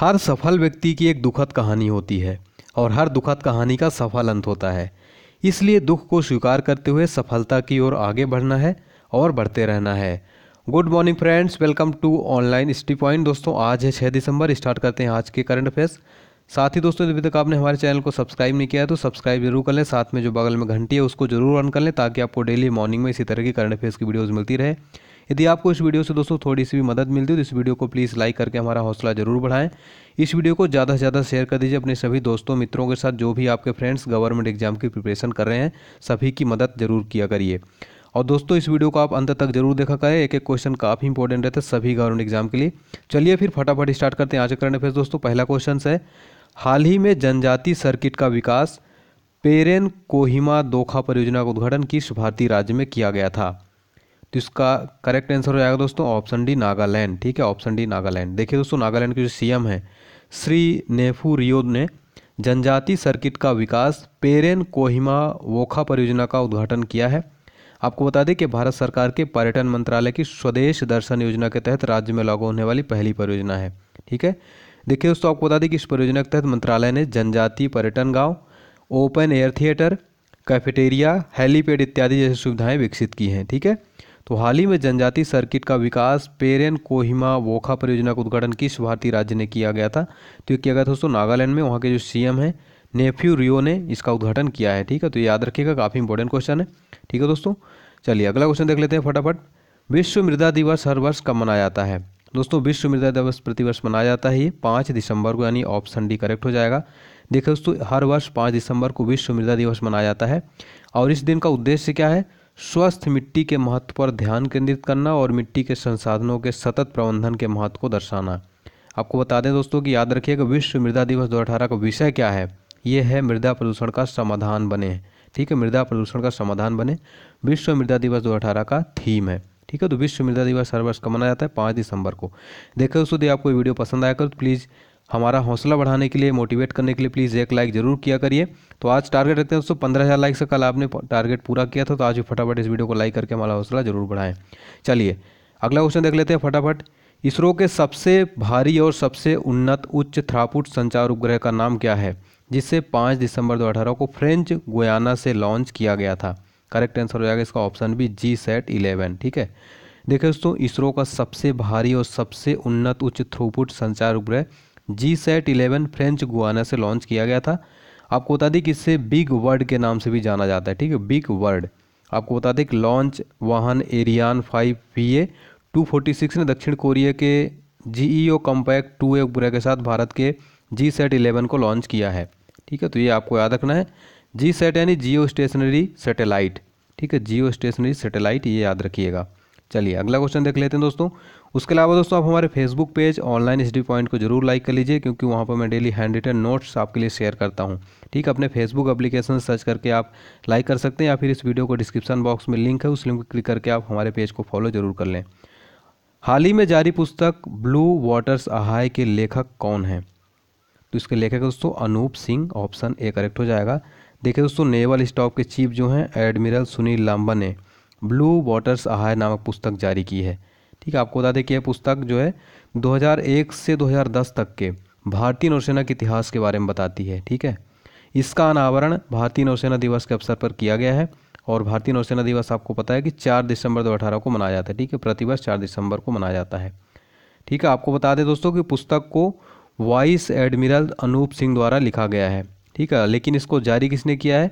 हर सफल व्यक्ति की एक दुखद कहानी होती है और हर दुखद कहानी का सफल अंत होता है इसलिए दुख को स्वीकार करते हुए सफलता की ओर आगे बढ़ना है और बढ़ते रहना है good morning friends welcome to online study point दोस्तों आज है छः दिसंबर स्टार्ट करते हैं आज के करंट अफेयर्स साथ ही दोस्तों अभी तक आपने हमारे चैनल को सब्सक्राइब नहीं किया है तो सब्सक्राइब जरूर कर लें साथ में जो बगल में घंटी है उसको जरूर ऑन कर लें ताकि आपको डेली मॉर्निंग में इसी तरह की करंट अफेयर्स की वीडियोज़ मिलती रहे यदि आपको इस वीडियो से दोस्तों थोड़ी सी भी मदद मिलती हो तो इस वीडियो को प्लीज़ लाइक करके हमारा हौसला जरूर बढ़ाएं इस वीडियो को ज़्यादा से ज़्यादा शेयर कर दीजिए अपने सभी दोस्तों मित्रों के साथ जो भी आपके फ्रेंड्स गवर्नमेंट एग्जाम की प्रिपरेशन कर रहे हैं सभी की मदद जरूर किया करिए और दोस्तों इस वीडियो को आप अंत तक जरूर देखा करें एक एक क्वेश्चन काफ़ी इंपॉर्टेंट रहता है सभी गवर्नमेंट एग्जाम के लिए चलिए फिर फटाफट स्टार्ट करते हैं आज करने फिर दोस्तों पहला क्वेश्चन है हाल ही में जनजाति सर्किट का विकास पेरेन कोहिमा दोखा परियोजना का उद्घाटन किस भारतीय राज्य में किया गया था तो इसका करेक्ट आंसर हो जाएगा दोस्तों ऑप्शन डी नागालैंड ठीक है ऑप्शन डी नागालैंड देखिए दोस्तों नागालैंड के जो सी है श्री नेफू रियो ने जनजाति सर्किट का विकास पेरेन कोहिमा वोखा परियोजना का उद्घाटन किया है आपको बता दें कि भारत सरकार के पर्यटन मंत्रालय की स्वदेश दर्शन योजना के तहत राज्य में लागू होने वाली पहली परियोजना है ठीक है देखिए दोस्तों आपको बता दें कि इस परियोजना के तहत मंत्रालय ने जनजाति पर्यटन गांव open air theatre cafeteria helipad इत्यादि जैसी सुविधाएं विकसित की हैं ठीक है थीके? तो हाल ही में जनजाति सर्किट का विकास पेरेन कोहिमा वोखा परियोजना का उद्घाटन किस भारतीय राज्य ने किया गया था तो ये किया गया था दोस्तों नागालैंड में वहाँ के जो सी है नेफ्यू रियो ने इसका उद्घाटन किया है ठीक है तो याद रखिएगा काफ़ी इंपॉर्टेंट क्वेश्चन है ठीक है दोस्तों चलिए अगला क्वेश्चन देख लेते हैं फटाफट विश्व मृदा दिवस हर वर्ष कब मनाया जाता है दोस्तों विश्व मृदा दिवस प्रतिवर्ष मनाया जाता है ये पाँच दिसंबर को यानी ऑप्शन डी करेक्ट हो जाएगा देखिए दोस्तों हर वर्ष पाँच दिसंबर को विश्व मृदा दिवस मनाया जाता है और इस दिन का उद्देश्य क्या है स्वस्थ मिट्टी के महत्व पर ध्यान केंद्रित करना और मिट्टी के संसाधनों के सतत प्रबंधन के महत्व को दर्शाना आपको बता दें दोस्तों कि याद रखिएगा विश्व मृदा दिवस दो का विषय क्या है ये है मृदा प्रदूषण का समाधान बने ठीक है मृदा प्रदूषण का समाधान बने विश्व मृदा दिवस 2018 का थीम है ठीक है तो विश्व मृदा दिवस हर वर्ष का मनाया जाता है पाँच दिसंबर को देखो दोस्तों यदि आपको वीडियो पसंद आया कर तो प्लीज़ हमारा हौसला बढ़ाने के लिए मोटिवेट करने के लिए प्लीज़ एक लाइक ज़रूर किया करिए तो आज टारगेट रखते हैं दोस्तों पंद्रह हज़ार लाइक से कल आपने टारगेट पूरा किया था तो आज भी फटाफट इस वीडियो को लाइक करके हमारा हौसला ज़रूर बढ़ाएं चलिए अगला क्वेश्चन देख लेते हैं फटाफट इसरो के सबसे भारी और सबसे उन्नत उच्च थ्रापुट संचार उपग्रह का नाम क्या है जिसे पाँच दिसंबर दो को फ्रेंच गोयाना से लॉन्च किया गया था करेक्ट आंसर हो जाएगा इसका ऑप्शन भी जी सेट इलेवन ठीक है देखिए दोस्तों इसरो का सबसे भारी और सबसे उन्नत उच्च थ्रूपुट संचार उपग्रह G sat eleven French Guiana से लॉन्च किया गया था आपको बता दें कि इससे बिग वर्ड के नाम से भी जाना जाता है ठीक है बिग वर्ड आपको बता दें कि लॉन्च वाहन Ariane five V A two forty six ने दक्षिण कोरिया के जी ई ओ कम्पैक्ट टू उपग्रह के साथ भारत के जी सेट इलेवन को लॉन्च किया है ठीक है तो ये आपको याद रखना है जी सेट यानी जियो स्टेशनरी सेटेलाइट ठीक है जियो स्टेशनरी सेटेलाइट ये याद रखिएगा चलिए अगला क्वेश्चन देख लेते हैं दोस्तों उसके अलावा दोस्तों आप हमारे Facebook page online history point को जरूर लाइक कर लीजिए क्योंकि वहाँ पर मैं डेली हैंड रिटन नोट्स आपके लिए शेयर करता हूँ ठीक अपने फेसबुक एप्लीकेशन सर्च करके आप लाइक कर सकते हैं या फिर इस वीडियो को डिस्क्रिप्शन बॉक्स में लिंक है उस लिंक को क्लिक करके आप हमारे पेज को फॉलो जरूर कर लें हाल ही में जारी पुस्तक ब्लू वाटर्स अहाय के लेखक कौन हैं तो इसके लेखक दोस्तों Anoop Singh option A correct हो जाएगा देखिए दोस्तों नेवल स्टॉप के चीफ जो हैं एडमिरल सुनील लांबा ने ब्लू वाटर्स अहाय नामक पुस्तक जारी की है ठीक है आपको बता दें कि यह पुस्तक जो है 2001 से 2010 तक के भारतीय नौसेना के इतिहास के बारे में बताती है ठीक है इसका अनावरण भारतीय नौसेना दिवस के अवसर पर किया गया है और भारतीय नौसेना दिवस आपको पता है कि चार दिसंबर दो को मनाया जाता है ठीक है प्रतिवर्ष चार दिसंबर को मनाया जाता है ठीक है आपको बता दें दोस्तों कि पुस्तक को वाइस एडमिरल अनूप सिंह द्वारा लिखा गया है ठीक है लेकिन इसको जारी किसने किया है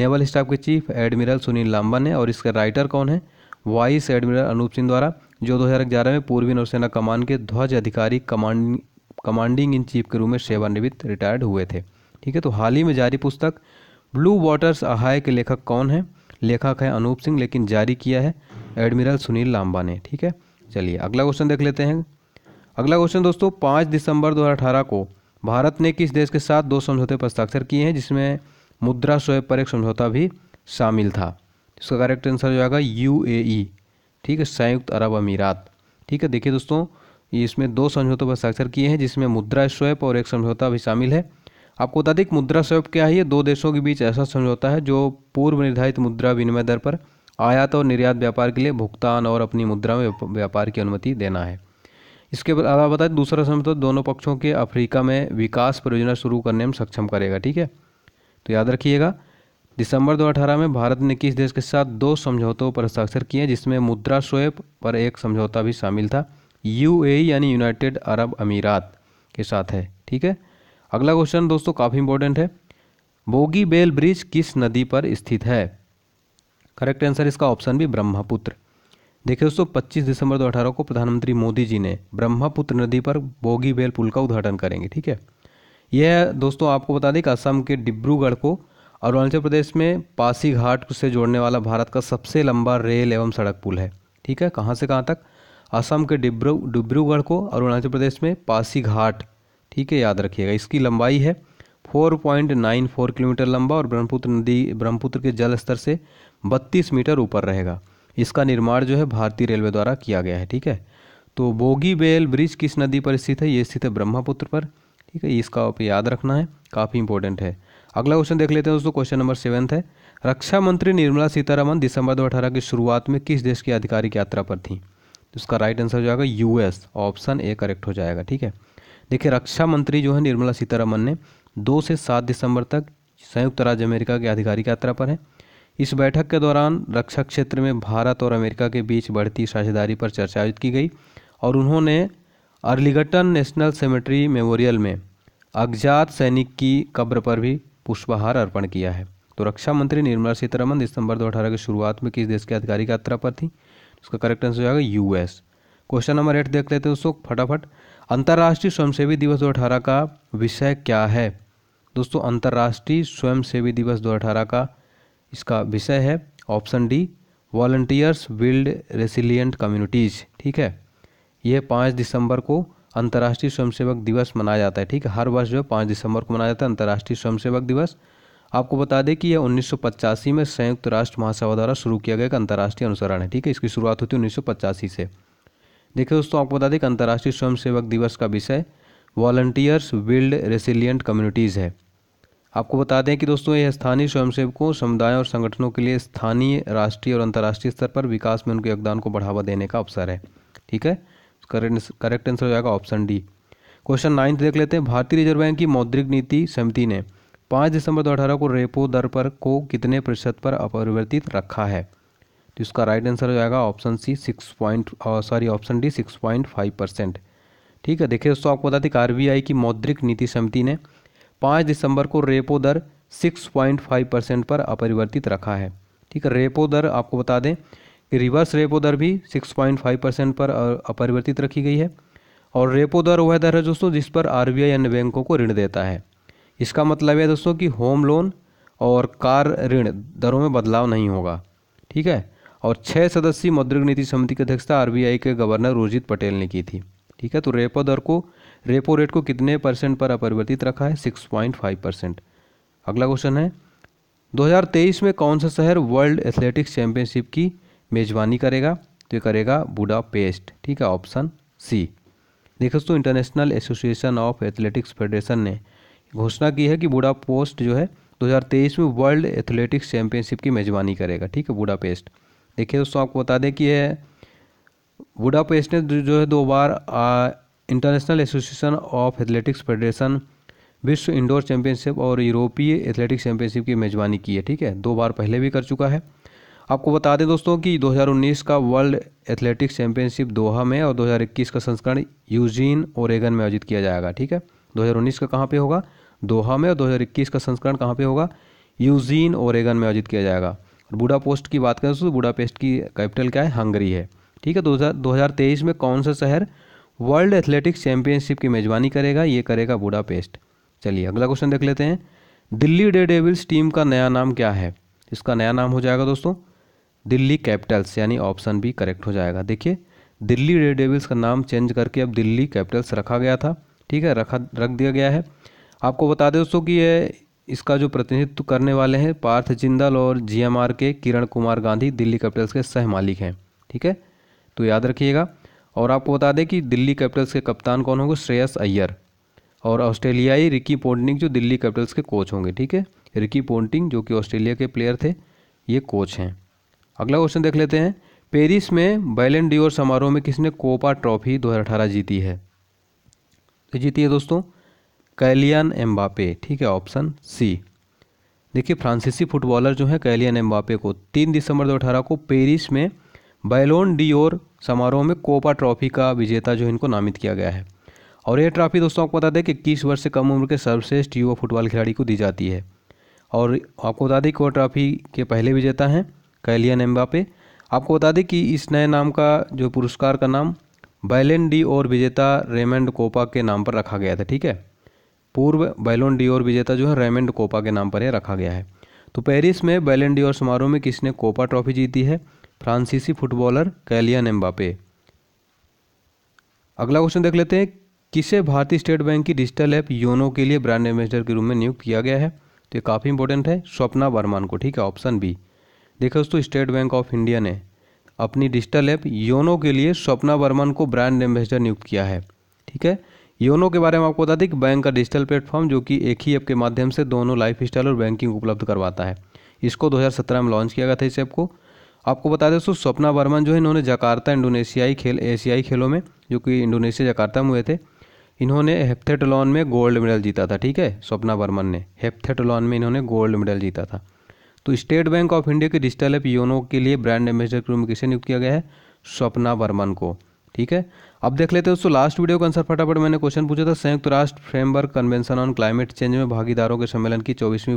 नेवल स्टाफ के चीफ एडमिरल सुनील लांबा ने और इसका राइटर कौन है वाइस एडमिरल अनूप सिंह द्वारा जो 2011 में पूर्वी नौसेना कमान के ध्वज अधिकारी कमांड कमांडिंग इन चीफ के रूप में सेवानिवृत्त रिटायर्ड हुए थे ठीक है तो हाल ही में जारी पुस्तक ब्लू वाटर्स अहाय के लेखक कौन हैं लेखक हैं अनूप सिंह लेकिन जारी किया है एडमिरल सुनील लांबा ने ठीक है चलिए अगला क्वेश्चन देख लेते हैं अगला क्वेश्चन दोस्तों पाँच दिसंबर दो को भारत ने किस देश के साथ दो समझौते पर हस्ताक्षर किए हैं जिसमें मुद्रा स्वयं पर एक समझौता भी शामिल था इसका करेक्ट आंसर हो जाएगा यू ए ई ठीक है संयुक्त अरब अमीरात ठीक है देखिए दोस्तों इसमें दो समझौतों पर हस्ताक्षर किए हैं जिसमें मुद्रा स्वैप और एक समझौता भी शामिल है आपको बता दें कि मुद्रा स्वैप क्या है ये दो देशों के बीच ऐसा समझौता है जो पूर्व निर्धारित मुद्रा विनिमय दर पर आयात और निर्यात व्यापार के लिए भुगतान और अपनी मुद्रा में व्यापार की अनुमति देना है इसके अलावा बताए दूसरा समझौता दोनों पक्षों के अफ्रीका में विकास परियोजना शुरू करने में सक्षम करेगा ठीक है तो याद रखिएगा दिसंबर 2018 में भारत ने किस देश के साथ दो समझौतों पर हस्ताक्षर किए जिसमें मुद्रा स्वैप पर एक समझौता भी शामिल था यू यानी यूनाइटेड अरब अमीरात के साथ है ठीक है अगला क्वेश्चन दोस्तों काफ़ी इंपॉर्टेंट है बोगी बेल ब्रिज किस नदी पर स्थित है करेक्ट आंसर इसका ऑप्शन भी ब्रह्मपुत्र देखिए दोस्तों 25 दिसंबर 2018 को प्रधानमंत्री मोदी जी ने ब्रह्मपुत्र नदी पर बोगी बेल पुल का उद्घाटन करेंगे ठीक है यह दोस्तों आपको बता दें कि असम के डिब्रूगढ़ को अरुणाचल प्रदेश में पासीघाट से जोड़ने वाला भारत का सबसे लंबा रेल एवं सड़क पुल है ठीक है कहाँ से कहाँ तक असम के डिब्रू डिब्रूगढ़ को अरुणाचल प्रदेश में पासीघाट ठीक है याद रखिएगा इसकी लंबाई है 4.94 किलोमीटर लंबा और ब्रह्मपुत्र नदी ब्रह्मपुत्र के जल स्तर से 32 मीटर ऊपर रहेगा इसका निर्माण जो है भारतीय रेलवे द्वारा किया गया है ठीक है तो बोगी बेल ब्रिज किस नदी पर स्थित है ये स्थित है ब्रह्मपुत्र पर ठीक है इसका आप याद रखना है काफ़ी इंपॉर्टेंट है अगला क्वेश्चन देख लेते हैं दोस्तों क्वेश्चन नंबर सेवन्थ है रक्षा मंत्री निर्मला सीतारमन दिसंबर दो की शुरुआत में किस देश की आधिकारिक यात्रा पर थी उसका राइट आंसर हो जाएगा यूएस ऑप्शन ए करेक्ट हो जाएगा ठीक है देखिए रक्षा मंत्री जो है निर्मला सीतारमन ने दो से सात दिसंबर तक संयुक्त राज्य अमेरिका की आधिकारिक यात्रा पर है इस बैठक के दौरान रक्षा क्षेत्र में भारत और अमेरिका के बीच बढ़ती साझेदारी पर चर्चा आयोजित की गई और उन्होंने अर्लीगटन नेशनल सेमेट्री मेमोरियल में अगजात सैनिक की कब्र पर भी पुष्पहार अर्पण किया है तो रक्षा मंत्री निर्मला सीतारमन दिसंबर 2018 की शुरुआत में किस देश के आधिकारिक यात्रा पर थी इसका करेक्ट आंसर हो जाएगा यूएस क्वेश्चन नंबर एट देख लेते हैं दोस्तों फटाफट अंतर्राष्ट्रीय स्वयंसेवी दिवस दो का विषय क्या है दोस्तों अंतर्राष्ट्रीय स्वयंसेवी दिवस दो का इसका विषय है option D volunteers build resilient communities ठीक है यह पाँच दिसंबर को अंतर्राष्ट्रीय स्वयंसेवक दिवस मनाया जाता है ठीक है हर वर्ष जो है पाँच दिसंबर को मनाया जाता है अंतर्राष्ट्रीय स्वयंसेवक दिवस आपको बता दें कि यह उन्नीस में संयुक्त राष्ट्र महासभा द्वारा शुरू किया गया एक अंतर्राष्ट्रीय अनुसरण है ठीक है इसकी शुरुआत होती है उन्नीस से देखिए दोस्तों आपको बता दें कि अंतर्राष्ट्रीय स्वयंसेवक दिवस का विषय वॉलंटियर्स बिल्ड रेसिलियंट कम्युनिटीज़ है आपको बता दें कि दोस्तों यह स्थानीय स्वयंसेवकों समुदायों और संगठनों के लिए स्थानीय राष्ट्रीय और अंतर्राष्ट्रीय स्तर पर विकास में उनके योगदान को बढ़ावा देने का अवसर है ठीक है करेक्ट करेक्ट आंसर हो जाएगा ऑप्शन डी क्वेश्चन नाइन्थ देख लेते हैं भारतीय रिजर्व बैंक की मौद्रिक नीति समिति ने पाँच दिसंबर दो अठारह को रेपो दर पर को कितने प्रतिशत पर अपरिवर्तित रखा है तो इसका राइट आंसर हो जाएगा option C six point sorry option D six point five percent ठीक है देखिए दोस्तों आपको बताते कि आर की मौद्रिक नीति समिति ने पाँच दिसंबर को रेपो दर सिक्स पॉइंट फाइव परसेंट पर अपरिवर्तित रखा है ठीक है रेपो दर आपको बता दें रिवर्स रेपो दर भी 6.5 परसेंट पर अपरिवर्तित रखी गई है और रेपो दर वह दर है दोस्तों जिस पर आर अन्य बैंकों को ऋण देता है इसका मतलब है दोस्तों कि होम लोन और कार ऋण दरों में बदलाव नहीं होगा ठीक है और छः सदस्यीय मौद्रिक नीति समिति की अध्यक्षता आरबीआई के गवर्नर उर्जित पटेल ने की थी ठीक है तो रेपो दर को रेपो रेट को कितने परसेंट पर अपरिवर्तित रखा है 6.5 परसेंट अगला क्वेश्चन है 2023 में कौन सा शहर वर्ल्ड एथलेटिक्स चैंपियनशिप की मेज़बानी करेगा तो ये करेगा बूढ़ा पेस्ट ठीक है ऑप्शन सी देखो दोस्तों international association of athletics federation ने घोषणा की है कि बूढ़ा पोस्ट जो है 2023 में वर्ल्ड एथलेटिक्स चैंपियनशिप की मेज़बानी करेगा ठीक है बूढ़ा पेस्ट देखिए दोस्तों आपको बता दें कि यह पेस्ट ने जो है दो बार international association of athletics federation विश्व इंडोर चैंपियनशिप और यूरोपीय एथलेटिक्स चैंपियनशिप की मेज़बानी की है ठीक है दो बार पहले भी कर चुका है आपको बता दें दोस्तों कि 2019 का वर्ल्ड एथलेटिक्स चैंपियनशिप दोहा में और 2021 का संस्करण यूजीन ओरेगन में आयोजित किया जाएगा ठीक है 2019 का कहाँ पे होगा दोहा में और 2021 का संस्करण कहाँ पे होगा यूजीन ओरेगन में आयोजित किया जाएगा और बूढ़ा पोस्ट की बात करें दोस्तों पेस्ट की कैपिटल क्या है हंगरी है ठीक है दो हज़ार में कौन सा शहर वर्ल्ड एथलेटिक्स चैंपियनशिप की मेज़बानी करेगा ये करेगा पेस्ट चलिए अगला क्वेश्चन देख लेते हैं दिल्ली डे डेविल्स टीम का नया नाम क्या है इसका नया नाम हो जाएगा दोस्तों दिल्ली कैपिटल्स यानी ऑप्शन बी करेक्ट हो जाएगा देखिए दिल्ली रेड डेविल्स का नाम चेंज करके अब दिल्ली कैपिटल्स रखा गया था ठीक है रखा रख दिया गया है आपको बता दें दोस्तों कि ये इसका जो प्रतिनिधित्व करने वाले हैं पार्थ जिंदल और जीएमआर के किरण कुमार गांधी दिल्ली कैपिटल्स के सह मालिक हैं ठीक है तो याद रखिएगा और आपको बता दें कि दिल्ली कैपिटल्स के कप्तान कौन होंगे श्रेयस अय्यर और ऑस्ट्रेलियाई रिकी पोन्टिंग जो दिल्ली कैपिटल्स के कोच होंगे ठीक है रिकी पोन्टिंग जो कि ऑस्ट्रेलिया के प्लेयर थे ये कोच हैं अगला क्वेश्चन देख लेते हैं पेरिस में बैलन डी समारोह में किसने कोपा ट्रॉफी 2018 जीती है तो जीती है दोस्तों कैलियन एम्बापे ठीक है ऑप्शन सी देखिए फ्रांसीसी फुटबॉलर जो है कैलियन एम्बापे को तीन दिसंबर 2018 को पेरिस में बैलोन डियोर समारोह में कोपा ट्रॉफी का विजेता जो इनको नामित किया गया है और यह ट्रॉफी दोस्तों आपको बता दें कि इक्कीस वर्ष से कम उम्र के सर्वश्रेष्ठ युवा फुटबॉल खिलाड़ी को दी जाती है और आपको बता दें कि वह ट्रॉफी के पहले विजेता हैं कैलियन एम्बापे आपको बता दें कि इस नए नाम का जो पुरस्कार का नाम बैलन डी और विजेता रेमंड कोपा के नाम पर रखा गया था ठीक है पूर्व बैलोन डी और विजेता जो है रेमंड कोपा के नाम पर यह रखा गया है तो पेरिस में बैलन डी और समारोह में किसने कोपा ट्रॉफी जीती है फ्रांसीसी फुटबॉलर कैलियन एम्बापे अगला क्वेश्चन देख लेते हैं किसे भारतीय स्टेट बैंक की डिजिटल ऐप योनो के लिए ब्रांड एम्बेसडर के रूप में नियुक्त किया गया है तो ये काफ़ी इंपॉर्टेंट है स्वप्ना वर्मान को ठीक है ऑप्शन बी देखो दोस्तों स्टेट बैंक ऑफ इंडिया ने अपनी डिजिटल ऐप योनो के लिए स्वप्ना वर्मन को ब्रांड एम्बेसडर नियुक्त किया है ठीक है योनो के बारे में आपको बता दें कि बैंक का डिजिटल प्लेटफॉर्म जो कि एक ही ऐप के माध्यम से दोनों लाइफ स्टाइल और बैंकिंग उपलब्ध करवाता है इसको 2017 में लॉन्च किया गया था इस ऐप को आपको बता दें दोस्तों स्वप्ना वर्मन जो है इन्होंने जकार्ता इंडोनेशियाई खेल एशियाई खेलों में जो कि इंडोनेशिया जकार्ता में हुए थे इन्होंने लॉन में गोल्ड मेडल जीता था ठीक है स्वप्ना वर्मन ने लॉन में इन्होंने गोल्ड मेडल जीता था तो स्टेट बैंक ऑफ इंडिया के डिजिटल ऐप योनो के लिए ब्रांड एम्बेसडर के रूप में नियुक्त किया गया है स्वप्ना वर्मन को ठीक है अब देख लेते हैं दोस्तों लास्ट वीडियो का आंसर फटाफट मैंने क्वेश्चन पूछा था संयुक्त राष्ट्र framework convention on climate change में भागीदारों के सम्मेलन की चौबीसवीं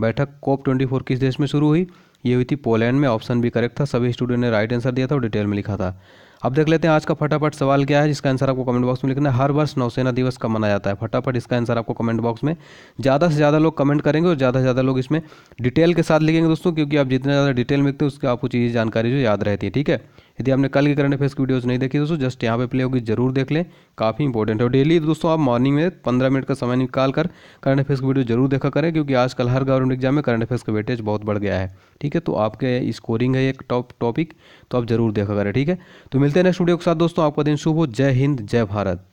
बैठक कोप ट्वेंटी फोर किस देश में शुरू हुई ये हुई थी पोलैंड में ऑप्शन भी करेक्ट था सभी स्टूडेंट ने राइट आंसर दिया था और डिटेल में लिखा था अब देख लेते हैं आज का फटाफट सवाल क्या है जिसका आंसर आपको कमेंट बॉक्स में लिखना है हर वर्ष नौसेना दिवस कब मनाया जाता है फटाफट इसका आंसर आपको कमेंट बॉक्स में ज़्यादा से ज़्यादा लोग कमेंट करेंगे और ज़्यादा से ज़्यादा लोग इसमें डिटेल के साथ लिखेंगे दोस्तों क्योंकि आप जितना ज़्यादा डिटेल में लिखते हैं उसकी आपको चीज़ जानकारी जो याद रहती है ठीक है यदि आपने कल के करंट अफेयर्स की वीडियोज़ नहीं देखी दोस्तों जस्ट यहाँ पे प्ले होगी जरूर देख लें काफ़ी इंपॉर्टेंट है डेली दोस्तों आप मॉर्निंग में पंद्रह मिनट का समय निकाल कर करंट अफेयर्स की वीडियो जरूर देखा करें क्योंकि आजकल हर गवर्नमेंट एग्जाम में करंट अफेयर्स का वेटेज बहुत बढ़ गया है ठीक है तो आपके स्कोरिंग है एक टॉप टॉपिक तो आप जरूर देखा करें ठीक है तो मिलते हैं नेक्स्ट वीडियो के साथ दोस्तों आपका दिन शुभ हो जय हिंद जय भारत